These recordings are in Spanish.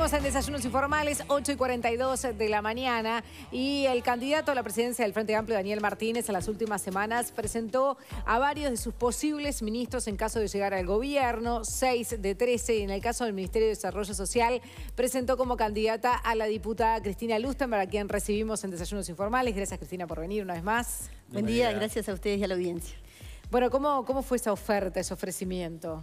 en Desayunos Informales, 8 y 42 de la mañana. Y el candidato a la presidencia del Frente Amplio, Daniel Martínez, en las últimas semanas presentó a varios de sus posibles ministros en caso de llegar al gobierno, 6 de 13. Y en el caso del Ministerio de Desarrollo Social, presentó como candidata a la diputada Cristina Lustenberg, a quien recibimos en Desayunos Informales. Gracias, Cristina, por venir una vez más. Buen día, gracias a ustedes y a la audiencia. Bueno, ¿cómo, cómo fue esa oferta, ese ofrecimiento?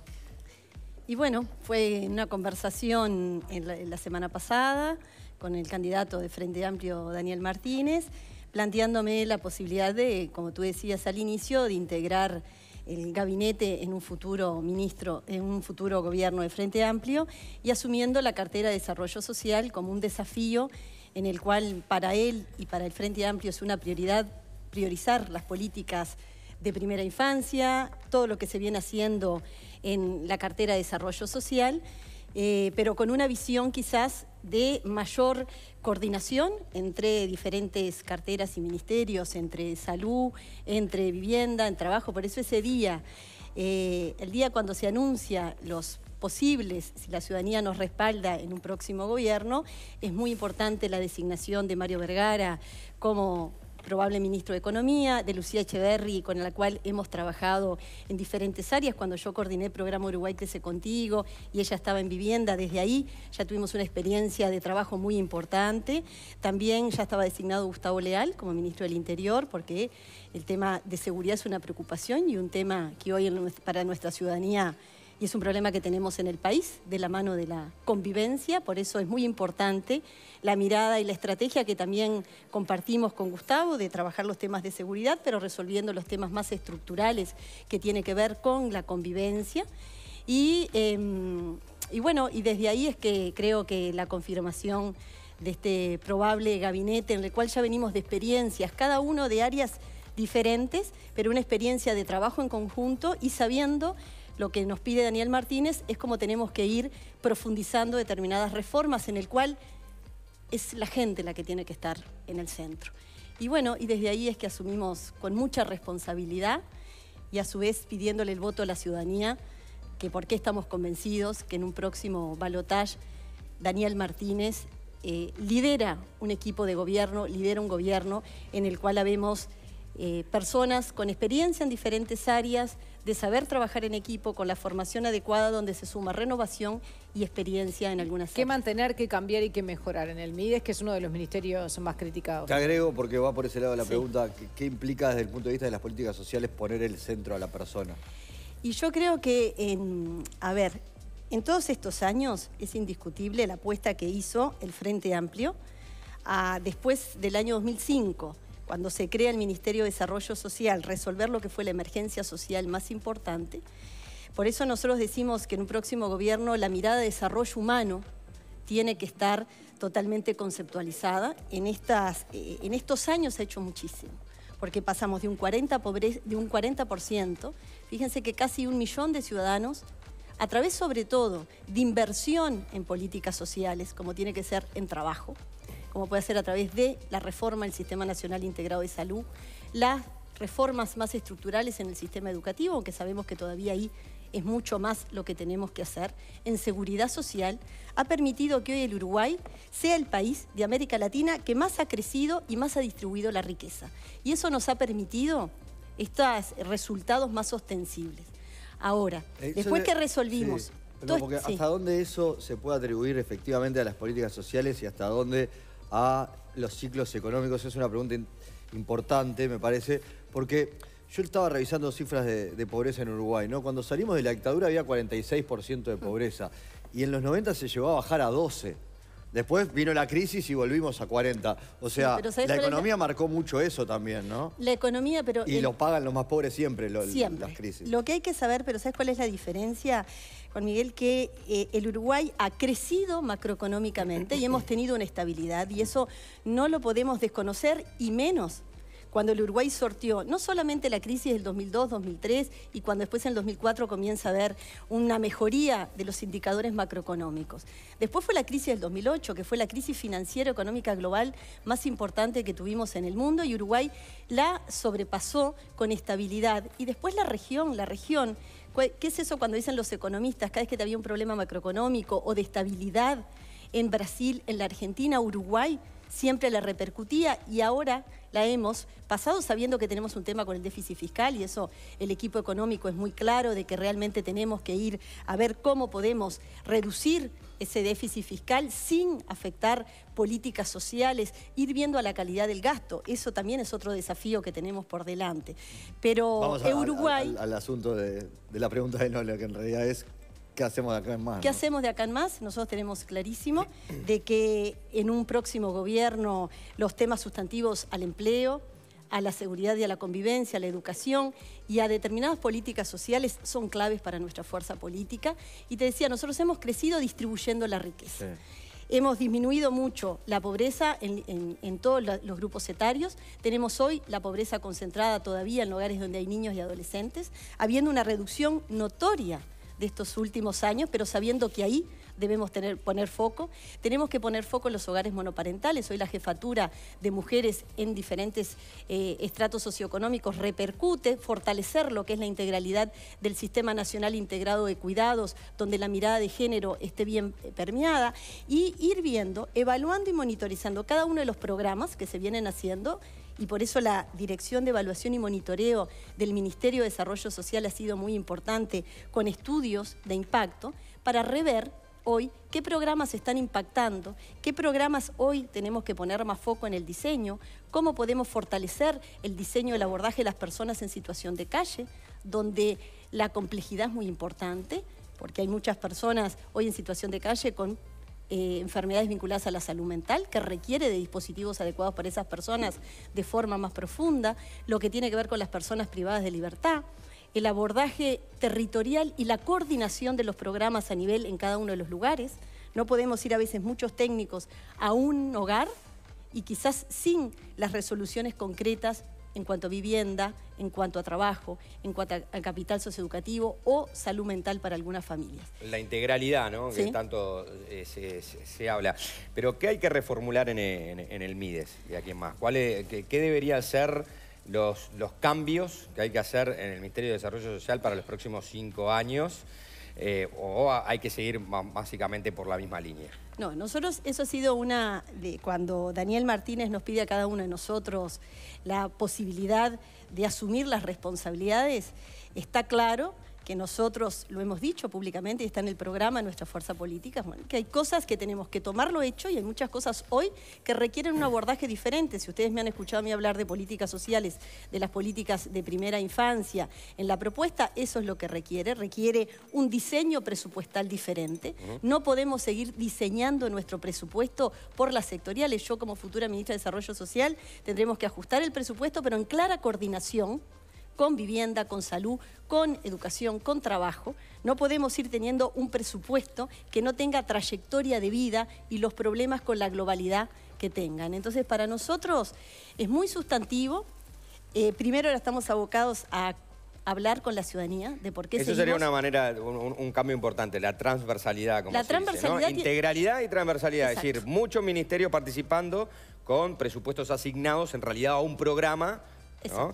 Y bueno, fue una conversación en la, semana pasada con el candidato de Frente Amplio, Daniel Martínez, planteándome la posibilidad de, como tú decías al inicio, de integrar el gabinete en un futuro ministro, en un futuro gobierno de Frente Amplio y asumiendo la cartera de desarrollo social como un desafío en el cual para él y para el Frente Amplio es una prioridad priorizar las políticas de primera infancia, todo lo que se viene haciendo en la cartera de Desarrollo Social, eh, pero con una visión quizás de mayor coordinación entre diferentes carteras y ministerios, entre salud, entre vivienda, en trabajo. Por eso ese día, eh, el día cuando se anuncia los posibles, si la ciudadanía nos respalda en un próximo gobierno, es muy importante la designación de Mario Vergara como probable ministro de Economía, de Lucía Echeverry, con la cual hemos trabajado en diferentes áreas. Cuando yo coordiné el programa Uruguay Crece Contigo y ella estaba en vivienda, desde ahí ya tuvimos una experiencia de trabajo muy importante. También ya estaba designado Gustavo Leal como ministro del Interior, porque el tema de seguridad es una preocupación y un tema que hoy para nuestra ciudadanía y es un problema que tenemos en el país de la mano de la convivencia, por eso es muy importante la mirada y la estrategia que también compartimos con Gustavo de trabajar los temas de seguridad, pero resolviendo los temas más estructurales que tiene que ver con la convivencia. Y, em, y bueno, y desde ahí es que creo que la confirmación de este probable gabinete en el cual ya venimos de experiencias, cada uno de áreas diferentes, pero una experiencia de trabajo en conjunto y sabiendo lo que nos pide Daniel Martínez es cómo tenemos que ir profundizando determinadas reformas en el cual es la gente la que tiene que estar en el centro. Y bueno, y desde ahí es que asumimos con mucha responsabilidad y a su vez pidiéndole el voto a la ciudadanía, que porque estamos convencidos que en un próximo balotage, Daniel Martínez eh, lidera un equipo de gobierno, lidera un gobierno en el cual habemos eh, personas con experiencia en diferentes áreas, de saber trabajar en equipo, con la formación adecuada donde se suma renovación y experiencia en algunas áreas. ¿Qué mantener, qué cambiar y qué mejorar en el MIDES, que es uno de los ministerios más criticados? Te agrego, porque va por ese lado la pregunta, ¿qué implica desde el punto de vista de las políticas sociales poner el centro a la persona? Y yo creo que, a ver, en todos estos años es indiscutible la apuesta que hizo el Frente Amplio después del año 2005 cuando se crea el Ministerio de Desarrollo Social, resolver lo que fue la emergencia social más importante. Por eso nosotros decimos que en un próximo gobierno la mirada de desarrollo humano tiene que estar totalmente conceptualizada. En, estas, eh, en estos años se ha hecho muchísimo, porque pasamos de un 40%, de un 40% fíjense que casi un millón de ciudadanos a través sobre todo de inversión en políticas sociales, como tiene que ser en trabajo, como puede ser a través de la reforma del Sistema Nacional Integrado de Salud, las reformas más estructurales en el sistema educativo, aunque sabemos que todavía ahí es mucho más lo que tenemos que hacer, en seguridad social, ha permitido que hoy el Uruguay sea el país de América Latina que más ha crecido y más ha distribuido la riqueza. Y eso nos ha permitido estos resultados más ostensibles. Ahora, eh, después que resolvimos... hasta dónde eso se puede atribuir efectivamente a las políticas sociales y hasta dónde a los ciclos económicos. Es una pregunta importante, me parece, porque yo estaba revisando cifras de, pobreza en Uruguay, ¿no? Cuando salimos de la dictadura había 46% de pobreza y en los 90 se llegó a bajar a 12%. Después vino la crisis y volvimos a 40. O sea, la economía marcó mucho eso también, ¿no? La economía, pero... Y los lo pagan los más pobres siempre, las crisis. Lo que hay que saber, pero ¿sabes cuál es la diferencia? Con Miguel, que eh, el Uruguay ha crecido macroeconómicamente y hemos tenido una estabilidad y eso no lo podemos desconocer y menos cuando el Uruguay sortió no solamente la crisis del 2002-2003 y cuando después en el 2004 comienza a haber una mejoría de los indicadores macroeconómicos. Después fue la crisis del 2008, que fue la crisis financiera económica global más importante que tuvimos en el mundo y Uruguay la sobrepasó con estabilidad. Y después la región, la región ¿Qué es eso cuando dicen los economistas? Cada vez que había un problema macroeconómico o de estabilidad en Brasil, en la Argentina, Uruguay siempre la repercutía y ahora la hemos pasado sabiendo que tenemos un tema con el déficit fiscal y eso el equipo económico es muy claro de que realmente tenemos que ir a ver cómo podemos reducir ese déficit fiscal sin afectar políticas sociales, ir viendo a la calidad del gasto. Eso también es otro desafío que tenemos por delante. Pero Uruguay... Al, asunto de, la pregunta de Lola que en realidad es ¿Qué hacemos de acá en más? ¿Qué hacemos de acá en más? Nosotros tenemos clarísimo de que en un próximo gobierno los temas sustantivos al empleo, a la seguridad y a la convivencia, a la educación y a determinadas políticas sociales son claves para nuestra fuerza política. Y te decía, nosotros hemos crecido distribuyendo la riqueza. Hemos disminuido mucho la pobreza en, en, todos los grupos etarios. Tenemos hoy la pobreza concentrada todavía en lugares donde hay niños y adolescentes, habiendo una reducción notoria de estos últimos años, pero sabiendo que ahí debemos poner foco. Tenemos que poner foco en los hogares monoparentales. Hoy la jefatura de mujeres en diferentes eh, estratos socioeconómicos repercute, fortalecer lo que es la integralidad del Sistema Nacional Integrado de Cuidados, donde la mirada de género esté bien eh, permeada, y ir viendo, evaluando y monitorizando cada uno de los programas que se vienen haciendo y por eso la Dirección de Evaluación y Monitoreo del Ministerio de Desarrollo Social ha sido muy importante con estudios de impacto para rever hoy qué programas están impactando, qué programas hoy tenemos que poner más foco en el diseño, cómo podemos fortalecer el diseño el abordaje de las personas en situación de calle, donde la complejidad es muy importante, porque hay muchas personas hoy en situación de calle con eh, enfermedades vinculadas a la salud mental, que requiere de dispositivos adecuados para esas personas de forma más profunda, lo que tiene que ver con las personas privadas de libertad, el abordaje territorial y la coordinación de los programas a nivel en cada uno de los lugares. No podemos ir a veces muchos técnicos a un hogar y quizás sin las resoluciones concretas en cuanto a vivienda, en cuanto a trabajo, en cuanto a capital socioeducativo o salud mental para algunas familias. La integralidad, ¿no? Que tanto eh, se, habla. Pero ¿qué hay que reformular en, el MIDES y aquí más? qué, deberían ser los, los cambios que hay que hacer en el Ministerio de Desarrollo Social para los próximos cinco años? Eh, o hay que seguir básicamente por la misma línea? No, nosotros eso ha sido una de cuando Daniel Martínez nos pide a cada uno de nosotros la posibilidad de asumir las responsabilidades, está claro que nosotros lo hemos dicho públicamente y está en el programa de nuestra fuerza política, que hay cosas que tenemos que tomarlo hecho y hay muchas cosas hoy que requieren un abordaje diferente. Si ustedes me han escuchado a mí hablar de políticas sociales, de las políticas de primera infancia, en la propuesta eso es lo que requiere, requiere un diseño presupuestal diferente. No podemos seguir diseñando nuestro presupuesto por las sectoriales. Yo como futura ministra de Desarrollo Social tendremos que ajustar el presupuesto, pero en clara coordinación con vivienda, con salud, con educación, con trabajo. No podemos ir teniendo un presupuesto que no tenga trayectoria de vida y los problemas con la globalidad que tengan. Entonces, para nosotros es muy sustantivo. Eh, primero, ahora estamos abocados a hablar con la ciudadanía de por qué Eso sería una manera, un, cambio importante, la transversalidad, como la transversalidad Integralidad y transversalidad, es decir, muchos ministerios participando con presupuestos asignados en realidad a un programa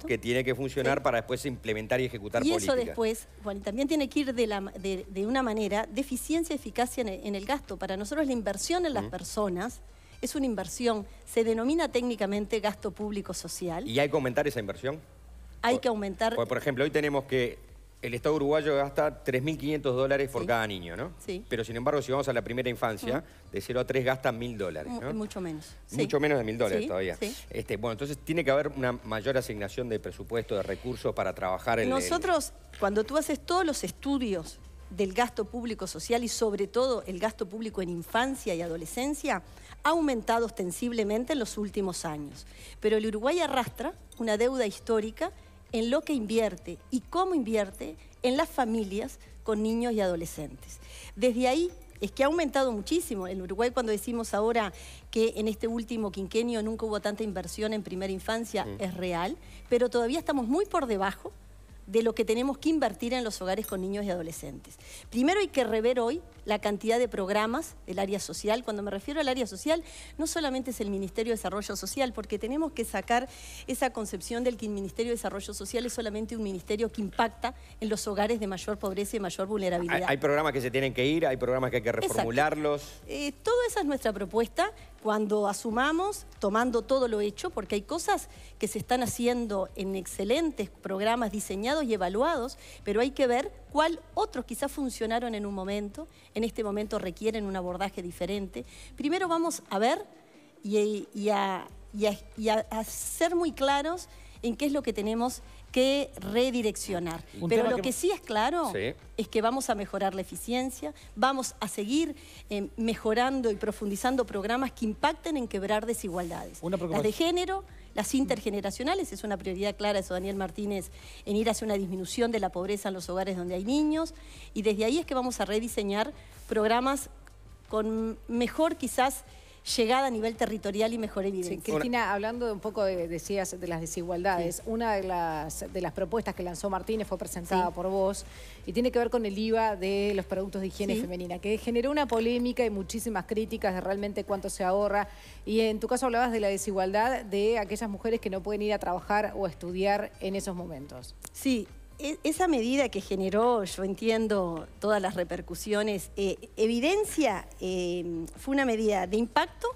que tiene que funcionar para después implementar y ejecutar políticas. Y eso después, bueno, también tiene que ir de, una manera de eficiencia, y eficacia en el, gasto. Para nosotros la inversión en las personas es una inversión, se denomina técnicamente gasto público social. ¿Y hay que aumentar esa inversión? Hay que aumentar... por ejemplo, hoy tenemos que el Estado uruguayo gasta 3.500 dólares por cada niño, ¿no? Sí. Pero sin embargo, si vamos a la primera infancia, de 0 a 3 gasta 1.000 dólares, Mucho menos. Mucho menos de 1.000 dólares todavía. Este, bueno, entonces tiene que haber una mayor asignación de presupuesto, de recursos para trabajar en Nosotros, cuando tú haces todos los estudios del gasto público social y sobre todo el gasto público en infancia y adolescencia ha aumentado ostensiblemente en los últimos años. Pero el Uruguay arrastra una deuda histórica en lo que invierte y cómo invierte en las familias con niños y adolescentes. Desde ahí es que ha aumentado muchísimo. En Uruguay cuando decimos ahora que en este último quinquenio nunca hubo tanta inversión en primera infancia, mm. es real, pero todavía estamos muy por debajo de lo que tenemos que invertir en los hogares con niños y adolescentes. Primero hay que rever hoy la cantidad de programas del área social. Cuando me refiero al área social, no solamente es el Ministerio de Desarrollo Social, porque tenemos que sacar esa concepción del que el Ministerio de Desarrollo Social es solamente un ministerio que impacta en los hogares de mayor pobreza y mayor vulnerabilidad. Hay, programas que se tienen que ir, hay programas que hay que reformularlos. Eh, toda esa es nuestra propuesta cuando asumamos, tomando todo lo hecho, porque hay cosas que se están haciendo en excelentes programas diseñados y evaluados, pero hay que ver cuál otros quizás funcionaron en un momento, en este momento requieren un abordaje diferente. Primero vamos a ver y, a, a ser muy claros en qué es lo que tenemos que redireccionar. Pero lo que... sí es claro es que vamos a mejorar la eficiencia, vamos a seguir eh, mejorando y profundizando programas que impacten en quebrar desigualdades. las de género, las intergeneracionales, es una prioridad clara, eso Daniel Martínez, en ir hacia una disminución de la pobreza en los hogares donde hay niños. Y desde ahí es que vamos a rediseñar programas con mejor quizás llegada a nivel territorial y mejor evidencia. Sí, Cristina, hablando un poco, de, decías, de las desigualdades, una de las, propuestas que lanzó Martínez fue presentada por vos y tiene que ver con el IVA de los productos de higiene femenina, que generó una polémica y muchísimas críticas de realmente cuánto se ahorra. Y en tu caso hablabas de la desigualdad de aquellas mujeres que no pueden ir a trabajar o a estudiar en esos momentos. Sí, e, esa medida que generó, yo entiendo, todas las repercusiones, eh, evidencia, eh, fue una medida de impacto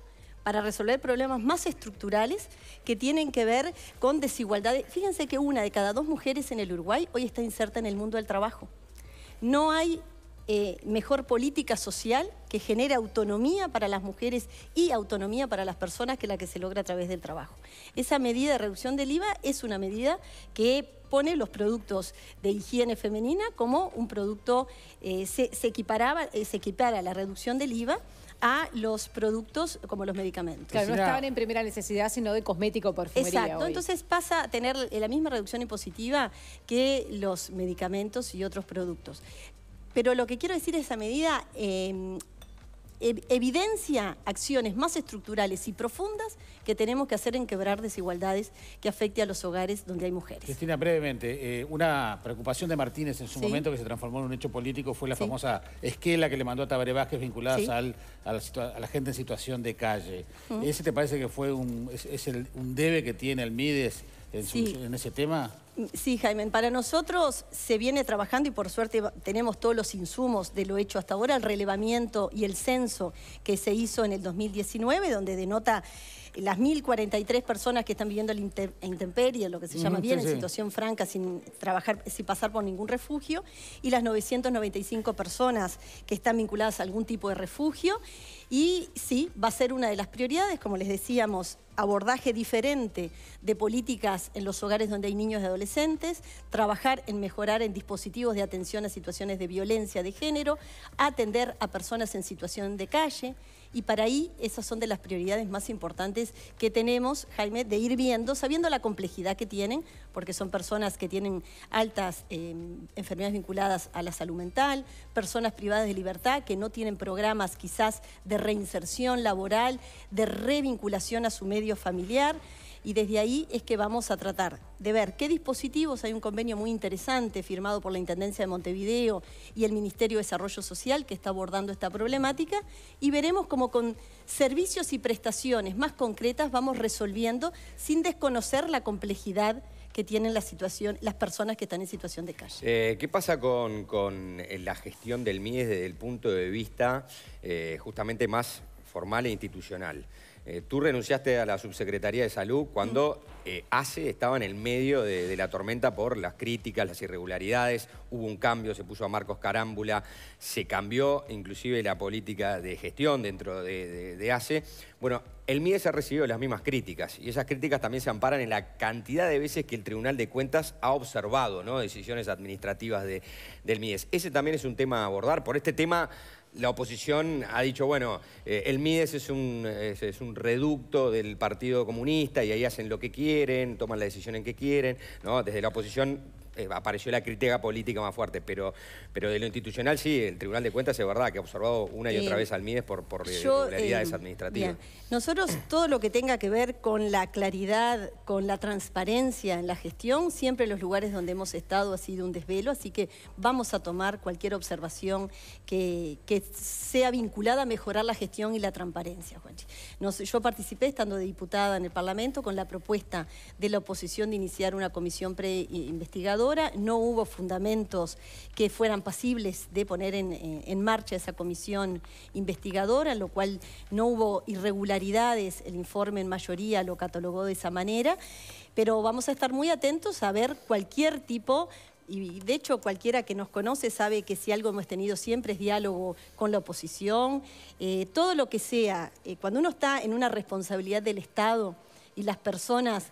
para resolver problemas más estructurales que tienen que ver con desigualdades. Fíjense que una de cada dos mujeres en el Uruguay hoy está inserta en el mundo del trabajo. No hay eh, mejor política social que genere autonomía para las mujeres y autonomía para las personas que la que se logra a través del trabajo. Esa medida de reducción del IVA es una medida que pone los productos de higiene femenina como un producto, eh, se, equiparaba, eh, se equipara la reducción del IVA a los productos como los medicamentos. Claro, no estaban en primera necesidad, sino de cosmético, perfumería. Exacto, entonces pasa a tener la misma reducción impositiva que los medicamentos y otros productos. Pero lo que quiero decir es, esa medida em, e, evidencia acciones más estructurales y profundas que tenemos que hacer en quebrar desigualdades que afecte a los hogares donde hay mujeres. Cristina, brevemente, eh, una preocupación de Martínez en su momento que se transformó en un hecho político fue la famosa esquela que le mandó a Tabaré Vázquez vinculadas a, la gente en situación de calle. ¿Ese te parece que fue un, un debe que tiene el MIDES en, en ese tema? Sí, Jaime, para nosotros se viene trabajando y por suerte tenemos todos los insumos de lo hecho hasta ahora, el relevamiento y el censo que se hizo en el 2019, donde denota las 1.043 personas que están viviendo en intemperie, lo que se llama bien, en situación franca, sin trabajar, sin pasar por ningún refugio, y las 995 personas que están vinculadas a algún tipo de refugio. Y sí, va a ser una de las prioridades, como les decíamos, abordaje diferente de políticas en los hogares donde hay niños y adolescentes, trabajar en mejorar en dispositivos de atención a situaciones de violencia de género, atender a personas en situación de calle, y para ahí esas son de las prioridades más importantes que tenemos, Jaime, de ir viendo, sabiendo la complejidad que tienen, porque son personas que tienen altas eh, enfermedades vinculadas a la salud mental, personas privadas de libertad que no tienen programas quizás de reinserción laboral, de revinculación a su medio familiar y desde ahí es que vamos a tratar de ver qué dispositivos, hay un convenio muy interesante firmado por la Intendencia de Montevideo y el Ministerio de Desarrollo Social que está abordando esta problemática y veremos cómo con servicios y prestaciones más concretas vamos resolviendo sin desconocer la complejidad que tienen situación, las personas que están en situación de calle. Eh, ¿Qué pasa con, eh, la gestión del MIES desde el punto de vista eh, justamente más formal e institucional? Eh, tú renunciaste a la subsecretaría de Salud cuando eh, ACE estaba en el medio de, la tormenta por las críticas, las irregularidades. Hubo un cambio, se puso a Marcos Carámbula, se cambió inclusive la política de gestión dentro de, ACE. E. Bueno, el MIDES ha recibido las mismas críticas y esas críticas también se amparan en la cantidad de veces que el Tribunal de Cuentas ha observado ¿no? decisiones administrativas del MIDES. Ese también es un tema a abordar. Por este tema la oposición ha dicho, bueno, eh, el Mides es un, es, un, reducto del Partido Comunista y ahí hacen lo que quieren, toman la decisión en que quieren, ¿no? Desde la oposición eh, apareció la crítica política más fuerte, pero, pero de lo institucional sí, el Tribunal de Cuentas es verdad que ha observado una y otra vez al MIDES por, por eh, irregularidades eh, administrativas. Nosotros todo lo que tenga que ver con la claridad, con la transparencia en la gestión, siempre en los lugares donde hemos estado ha sido un desvelo, así que vamos a tomar cualquier observación que, sea vinculada a mejorar la gestión y la transparencia, Juanchi. yo participé estando de diputada en el Parlamento con la propuesta de la oposición de iniciar una comisión preinvestigadora no hubo fundamentos que fueran pasibles de poner eh, en, marcha esa comisión investigadora, lo cual no hubo irregularidades, el informe en mayoría lo catalogó de esa manera, pero vamos a estar muy atentos a ver cualquier tipo y de hecho cualquiera que nos conoce sabe que si algo hemos tenido siempre es diálogo con la oposición, eh, todo lo que sea, eh, cuando uno está en una responsabilidad del Estado y las personas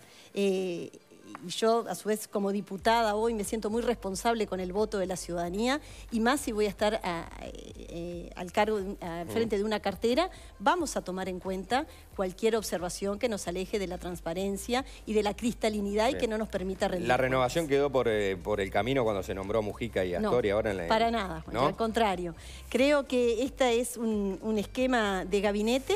y yo a su vez como diputada hoy me siento muy responsable con el voto de la ciudadanía y más si voy a estar eh, eh, al cargo, frente de una cartera, vamos a tomar en cuenta cualquier observación que nos aleje de la transparencia y de la cristalinidad y que no nos permita ¿La renovación quedó eh, por, el camino cuando se nombró Mujica y Astori ahora en para nada, al contrario. Creo que este es un, un esquema de gabinete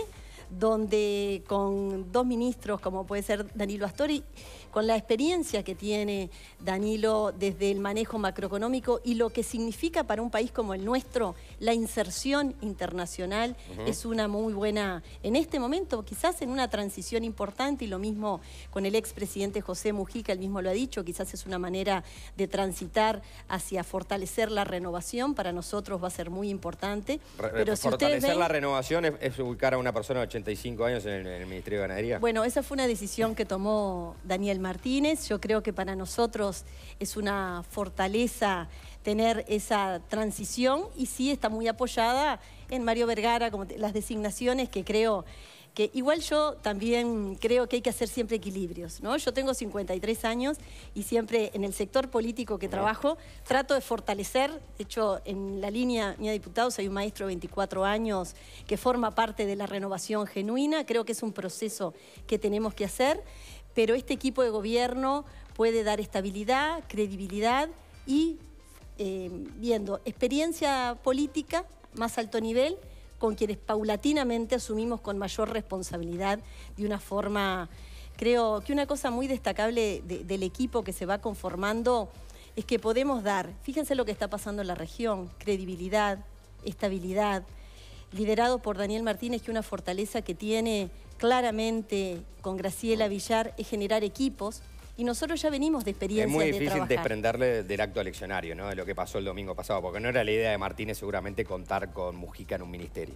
donde con dos ministros como puede ser Danilo Astori con la experiencia que tiene Danilo desde el manejo macroeconómico y lo que significa para un país como el nuestro la inserción internacional, es una muy buena, en este momento quizás en una transición importante y lo mismo con el expresidente José Mujica, él mismo lo ha dicho, quizás es una manera de transitar hacia fortalecer la renovación, para nosotros va a ser muy importante. pero fortalecer la renovación es, ubicar a una persona de 85 años en el, Ministerio de Ganadería. Bueno, esa fue una decisión que tomó Daniel Martínez. Yo creo que para nosotros es una fortaleza tener esa transición y sí está muy apoyada en Mario Vergara, como las designaciones que creo que igual yo también creo que hay que hacer siempre equilibrios, ¿no? Yo tengo 53 años y siempre en el sector político que trabajo trato de fortalecer, de hecho en la línea de diputados hay un maestro de 24 años que forma parte de la renovación genuina, creo que es un proceso que tenemos que hacer pero este equipo de gobierno puede dar estabilidad, credibilidad y eh, viendo experiencia política más alto nivel con quienes paulatinamente asumimos con mayor responsabilidad de una forma, creo que una cosa muy destacable del equipo que se va conformando es que podemos dar, fíjense lo que está pasando en la región, credibilidad, estabilidad, liderado por Daniel Martínez, que una fortaleza que tiene claramente con Graciela mm. Villar es generar equipos. Y nosotros ya venimos de experiencia. Es muy difícil desprenderle del acto eleccionario, ¿no? De lo que pasó el domingo pasado, porque no era la idea de Martínez seguramente contar con Mujica en un ministerio.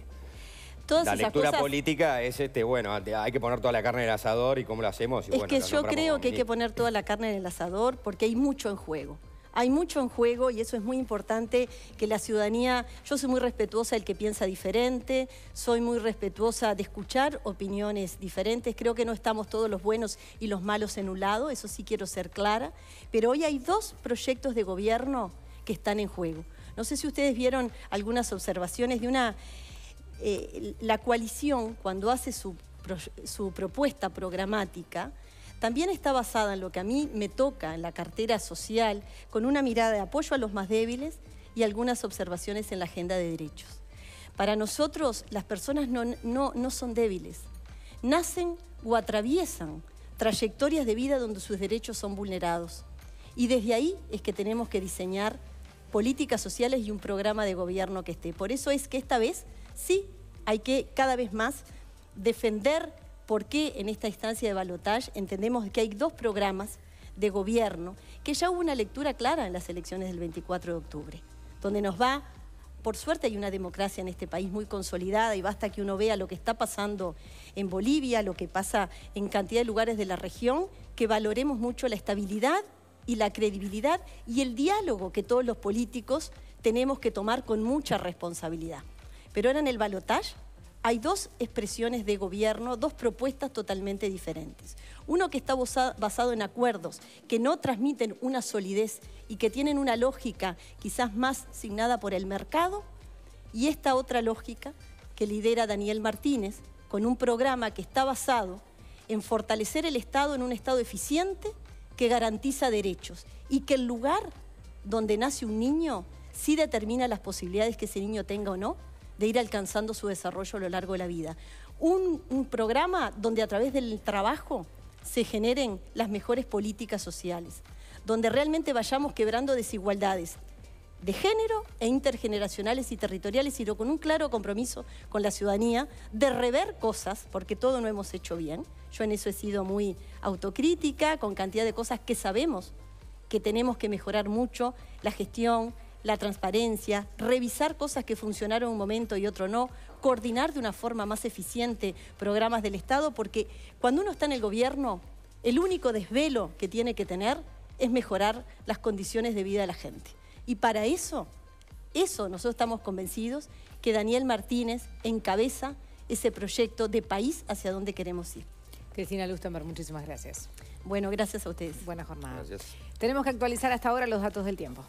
la lectura política es este, bueno, hay que poner toda la carne en el asador y cómo lo hacemos. es que yo creo que hay que poner toda la carne en el asador porque hay mucho en juego. Hay mucho en juego y eso es muy importante que la ciudadanía, yo soy muy respetuosa del que piensa diferente, soy muy respetuosa de escuchar opiniones diferentes, creo que no estamos todos los buenos y los malos en un lado, eso sí quiero ser clara, pero hoy hay dos proyectos de gobierno que están en juego. No sé si ustedes vieron algunas observaciones de una... Eh, la coalición, cuando hace su, su propuesta programática, también está basada en lo que a mí me toca, en la cartera social, con una mirada de apoyo a los más débiles y algunas observaciones en la agenda de derechos. Para nosotros, las personas no, no, son débiles, nacen o atraviesan trayectorias de vida donde sus derechos son vulnerados. Y desde ahí es que tenemos que diseñar políticas sociales y un programa de gobierno que esté. Por eso es que esta vez sí hay que cada vez más defender por qué en esta instancia de balotaje entendemos que hay dos programas de gobierno que ya hubo una lectura clara en las elecciones del 24 de octubre, donde nos va, por suerte hay una democracia en este país muy consolidada y basta que uno vea lo que está pasando en Bolivia, lo que pasa en cantidad de lugares de la región, que valoremos mucho la estabilidad y la credibilidad y el diálogo que todos los políticos tenemos que tomar con mucha responsabilidad. Pero ahora en el balotaje hay dos expresiones de gobierno, dos propuestas totalmente diferentes. Uno que está basado en acuerdos, que no transmiten una solidez y que tienen una lógica quizás más signada por el mercado, y esta otra lógica que lidera Daniel Martínez, con un programa que está basado en fortalecer el Estado en un Estado eficiente que garantiza derechos y que el lugar donde nace un niño sí determina las posibilidades que ese niño tenga o no, de ir alcanzando su desarrollo a lo largo de la vida. Un, programa donde a través del trabajo se generen las mejores políticas sociales, donde realmente vayamos quebrando desigualdades de género e intergeneracionales y territoriales, sino con un claro compromiso con la ciudadanía de rever cosas, porque todo no hemos hecho bien. Yo en eso he sido muy autocrítica, con cantidad de cosas que sabemos que tenemos que mejorar mucho, la gestión, la transparencia, revisar cosas que funcionaron un momento y otro no, coordinar de una forma más eficiente programas del Estado, porque cuando uno está en el gobierno, el único desvelo que tiene que tener es mejorar las condiciones de vida de la gente. Y para eso, eso nosotros estamos convencidos que Daniel Martínez encabeza ese proyecto de país hacia donde queremos ir. Cristina Lustenberg, muchísimas gracias. Bueno, gracias a ustedes. Buena jornada. Tenemos que actualizar hasta ahora los datos del tiempo.